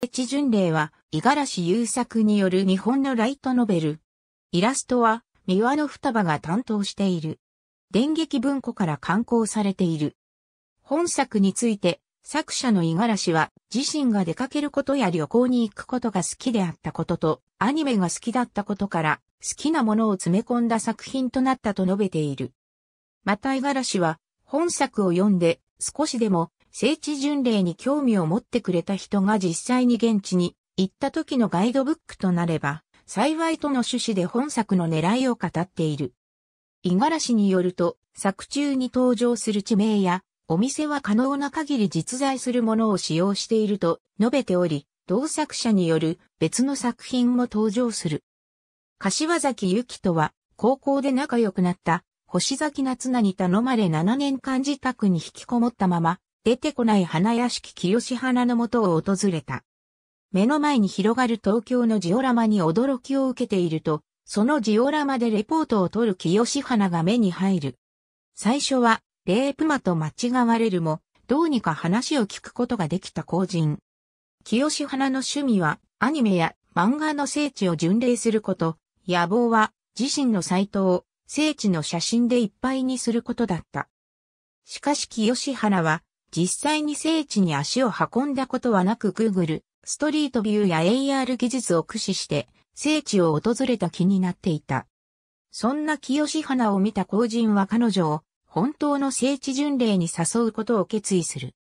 越巡礼は、五十嵐優作による日本のライトノベル。イラストは、三輪の双葉が担当している。電撃文庫から刊行されている。本作について、作者の五十嵐は、自身が出かけることや旅行に行くことが好きであったことと、アニメが好きだったことから、好きなものを詰め込んだ作品となったと述べている。また五十嵐は、本作を読んで、少しでも聖地巡礼に興味を持ってくれた人が実際に現地に行った時のガイドブックとなれば、幸いとの趣旨で本作の狙いを語っている。五十嵐によると、作中に登場する地名や、お店は可能な限り実在するものを使用していると述べており、同作者による別の作品も登場する。柏崎由紀とは、高校で仲良くなった、星崎夏菜に頼まれ7年間自宅に引きこもったまま、出てこない花屋敷清花のもとを訪れた。目の前に広がる東京のジオラマに驚きを受けていると、そのジオラマでレポートを取る清花が目に入る。最初は、レープマと間違われるも、どうにか話を聞くことができた後人。清花の趣味は、アニメや漫画の聖地を巡礼すること、野望は、自身のサイトを、聖地の写真でいっぱいにすることだった。しかし清花は、実際に聖地に足を運んだことはなく Google、ストリートビューや AR 技術を駆使して聖地を訪れた気になっていた。そんな清志花を見た後人は彼女を本当の聖地巡礼に誘うことを決意する。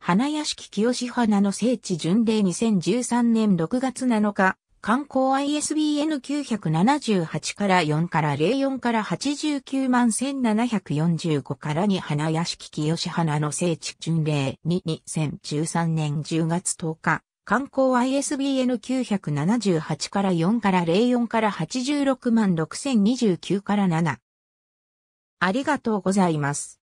花屋敷清志花の聖地巡礼2013年6月7日、観光 ISBN 978から4から04から89万1745からに花屋敷清花の聖地巡礼に2013年10月10日。観光 ISBN 978から4から04から86万6029から7。ありがとうございます。